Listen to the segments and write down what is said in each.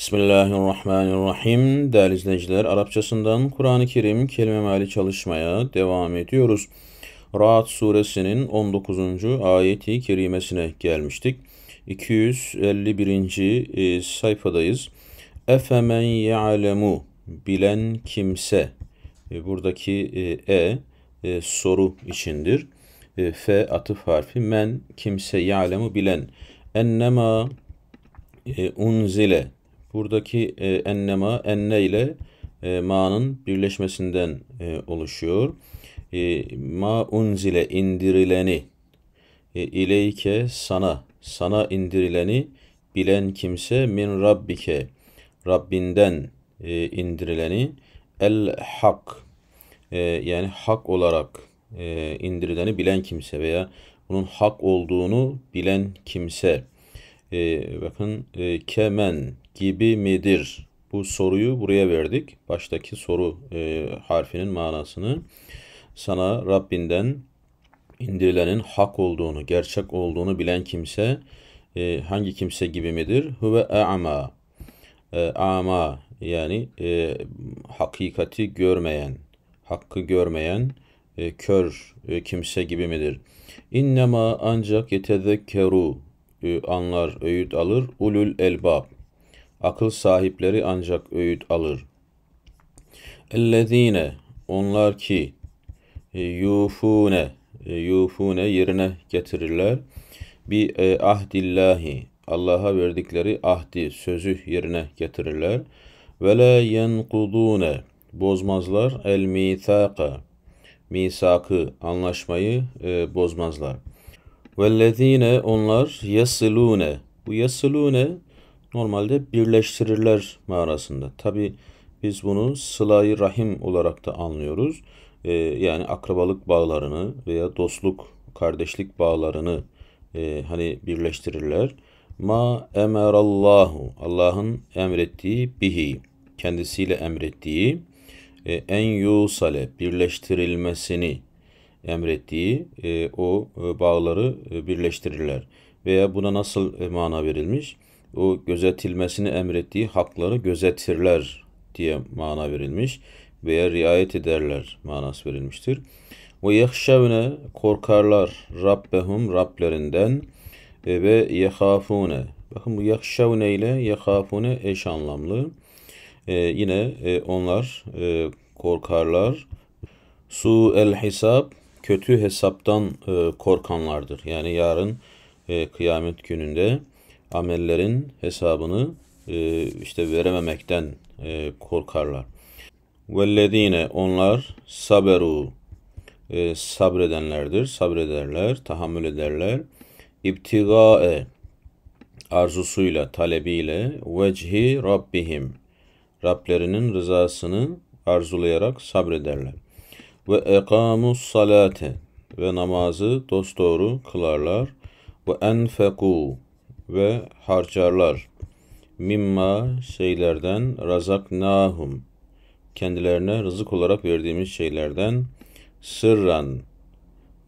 Bismillahirrahmanirrahim. Değerli izleyiciler, Arapçasından Kur'an-ı Kerim kelime meali çalışmaya devam ediyoruz. Ra'd suresinin 19. ayeti kerimesine gelmiştik. 251. E, sayfadayız. Efemen ya'lemu bilen kimse. E, buradaki e, e, e soru içindir. E, F atıf harfi men kimse ya'lemu bilen. Ennema e, unzile buradaki e, ennema enne ile e, ma'nın birleşmesinden e, oluşuyor. E, ma unzile indirileni e, ileyke sana sana indirileni bilen kimse min rabbike Rabbinden e, indirileni el hak e, yani hak olarak e, indirileni bilen kimse veya bunun hak olduğunu bilen kimse. E, bakın e, kemen gibi midir? Bu soruyu buraya verdik. Baştaki soru e, harfinin manasını sana Rabbinden indirilenin hak olduğunu, gerçek olduğunu bilen kimse e, hangi kimse gibi midir? Huve a'ma. E, ama yani e, hakikati görmeyen, hakkı görmeyen e, kör e, kimse gibi midir? İnnema ancak yetezekkeru e, anlar, öğüt alır ulul elbab Akıl sahipleri ancak öğüt alır. Ellezine onlar ki e, yufune e, yufune yerine getirirler. Bi e, ahdillahi Allah'a verdikleri ahdi sözü yerine getirirler. Ve la yenkudune bozmazlar el mithaka misakı anlaşmayı e, bozmazlar. Vellezine onlar yasilune bu yasilune normalde birleştirirler mağarasında. Tabi biz bunu sılayı rahim olarak da anlıyoruz. E, yani akrabalık bağlarını veya dostluk, kardeşlik bağlarını e, hani birleştirirler. Ma emerallahu Allah'ın emrettiği bihi kendisiyle emrettiği e, en yusale birleştirilmesini emrettiği e, o e, bağları e, birleştirirler. Veya buna nasıl e, mana verilmiş? o gözetilmesini emrettiği hakları gözetirler diye mana verilmiş veya riayet ederler manası verilmiştir. Ve yehşevne korkarlar Rabbehum Rablerinden e, ve yehafune. Bakın bu yehşevne ile yehafune eş anlamlı. Ee, yine e, onlar e, korkarlar. Su el hesap kötü hesaptan e, korkanlardır. Yani yarın e, kıyamet gününde amellerin hesabını e, işte verememekten e, korkarlar. Vellezine onlar saberu e, sabredenlerdir. Sabrederler, tahammül ederler. İbtigae arzusuyla, talebiyle vechi rabbihim Rablerinin rızasını arzulayarak sabrederler. Ve ekamus salate ve namazı dosdoğru kılarlar. Ve enfeku ve harcarlar. Mimma şeylerden razak nahum Kendilerine rızık olarak verdiğimiz şeylerden sırran.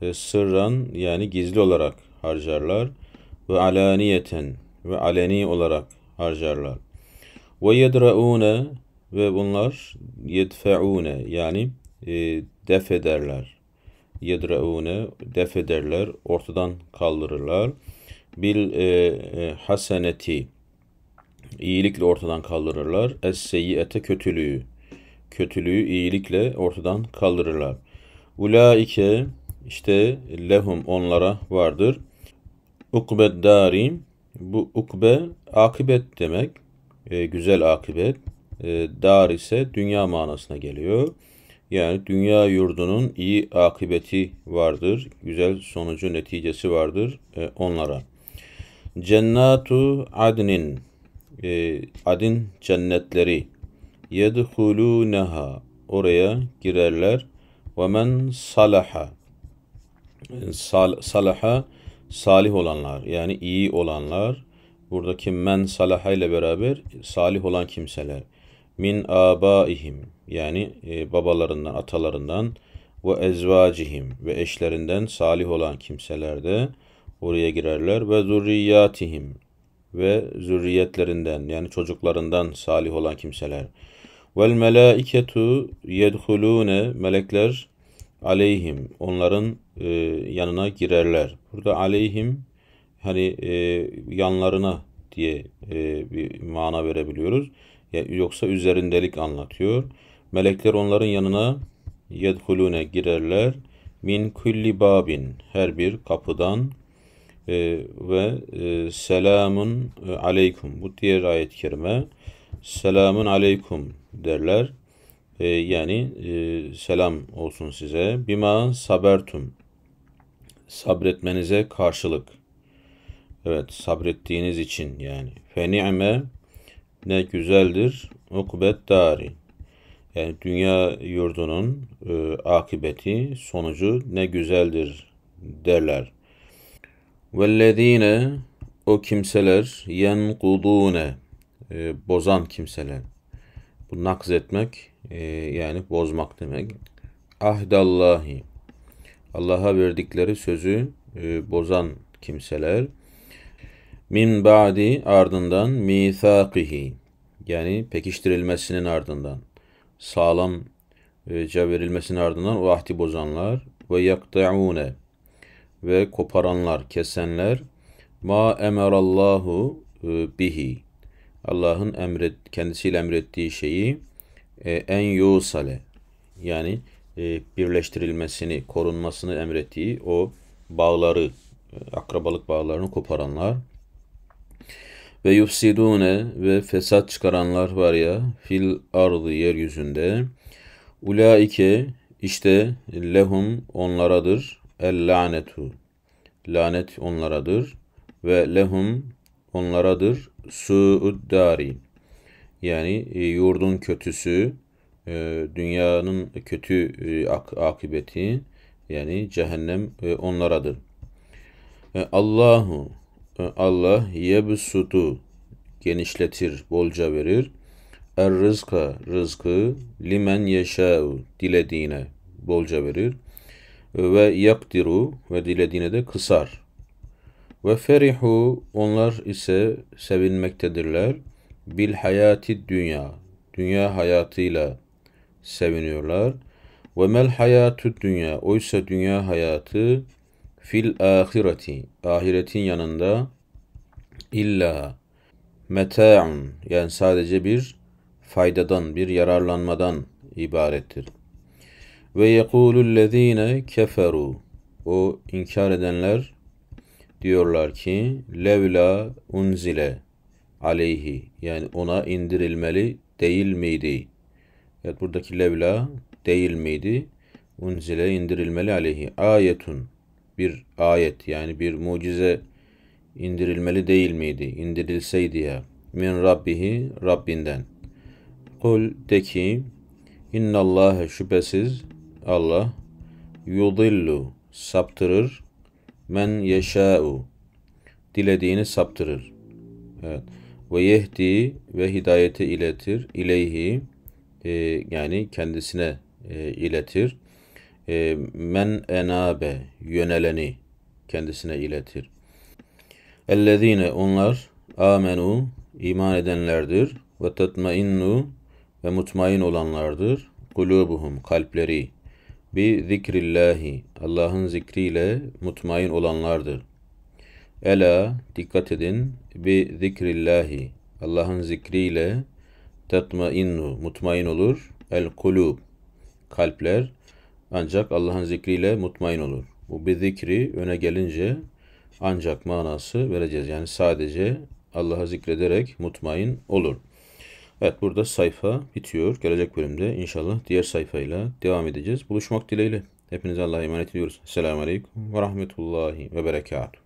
ve sırran yani gizli olarak harcarlar. Ve alaniyeten ve aleni olarak harcarlar. Ve yedraune ve bunlar yedfeune yani e, def ederler. Yedraune def ederler, ortadan kaldırırlar bil e, e, haseneti iyilikle ortadan kaldırırlar. Es seyyiyete kötülüğü. Kötülüğü iyilikle ortadan kaldırırlar. Ulaike işte lehum onlara vardır. Ukbed darim bu ukbe akibet demek. E, güzel akibet. E, dar ise dünya manasına geliyor. Yani dünya yurdunun iyi akıbeti vardır. Güzel sonucu neticesi vardır e, onlara. Cennatu adnin e, adin cennetleri yedhuluneha oraya girerler ve men salaha Sal, salaha salih olanlar yani iyi olanlar buradaki men salaha ile beraber salih olan kimseler min abaihim yani e, babalarından atalarından ve ezvacihim ve eşlerinden salih olan kimseler de oraya girerler ve zurriyatihim ve zürriyetlerinden yani çocuklarından salih olan kimseler. Vel melaiketu yedhulune melekler aleyhim onların e, yanına girerler. Burada aleyhim hani e, yanlarına diye e, bir mana verebiliyoruz. Yani yoksa üzerindelik anlatıyor. Melekler onların yanına yedhulune girerler. Min kulli babin her bir kapıdan e, ve e, selamun aleykum Bu diğer ayet-i kerime selamun aleykum derler. E, yani e, selam olsun size. Bima sabertum. Sabretmenize karşılık. Evet sabrettiğiniz için yani. Feni'me ne güzeldir. Ukbet dari. Yani dünya yurdunun e, akıbeti, sonucu ne güzeldir derler. Vellezine o kimseler yenkudune e, bozan kimseler. Bu nakz etmek e, yani bozmak demek. Ahdallahi Allah'a verdikleri sözü e, bozan kimseler. Min ba'di ardından mithakihi yani pekiştirilmesinin ardından sağlam e, verilmesinin ardından o ahdi bozanlar ve yakta'une ve koparanlar, kesenler ma emerallahu e, bihi. Allah'ın emret kendisiyle emrettiği şeyi e, en yusale yani e, birleştirilmesini, korunmasını emrettiği o bağları, e, akrabalık bağlarını koparanlar ve yufsidune ve fesat çıkaranlar var ya fil ardı yeryüzünde ulaike işte lehum onlaradır El lanetu. Lanet onlaradır. Ve lehum onlaradır. Suuddari. Yani e, yurdun kötüsü, e, dünyanın kötü e, ak akıbeti yani cehennem onlaradır. Allahu Allah yebsutu genişletir, bolca verir. Er rızka rızkı limen yeşâ'u dilediğine bolca verir ve yakdiru ve dilediğine de kısar. Ve ferihu onlar ise sevinmektedirler. Bil hayati dünya. Dünya hayatıyla seviniyorlar. Ve mel hayatü dünya. Oysa dünya hayatı fil ahireti. Ahiretin yanında illa meta'un yani sadece bir faydadan, bir yararlanmadan ibarettir. Ve yekulüllezine keferu. O inkar edenler diyorlar ki levla unzile aleyhi yani ona indirilmeli değil miydi? Evet buradaki levla değil miydi? Unzile indirilmeli aleyhi ayetun bir ayet yani bir mucize indirilmeli değil miydi? İndirilseydi ya min rabbihi Rabbinden. Kul de ki Allah şüphesiz Allah yudillu saptırır men yeşa'u dilediğini saptırır. Evet. Ve yehdi ve hidayeti iletir ileyhi e, yani kendisine e, iletir. E, men enabe yöneleni kendisine iletir. Ellezine onlar amenu iman edenlerdir ve tatmainnu ve mutmain olanlardır. Kulubuhum kalpleri bi zikrillahi Allah'ın zikriyle mutmain olanlardır. Ela dikkat edin bi zikrillahi Allah'ın zikriyle tatmainnu mutmain olur el kulub kalpler ancak Allah'ın zikriyle mutmain olur. Bu bir zikri öne gelince ancak manası vereceğiz. Yani sadece Allah'ı zikrederek mutmain olur. Evet burada sayfa bitiyor. Gelecek bölümde inşallah diğer sayfayla devam edeceğiz. Buluşmak dileğiyle. Hepinize Allah'a emanet ediyoruz. Selamun Aleyküm ve Rahmetullahi ve Berekatuhu.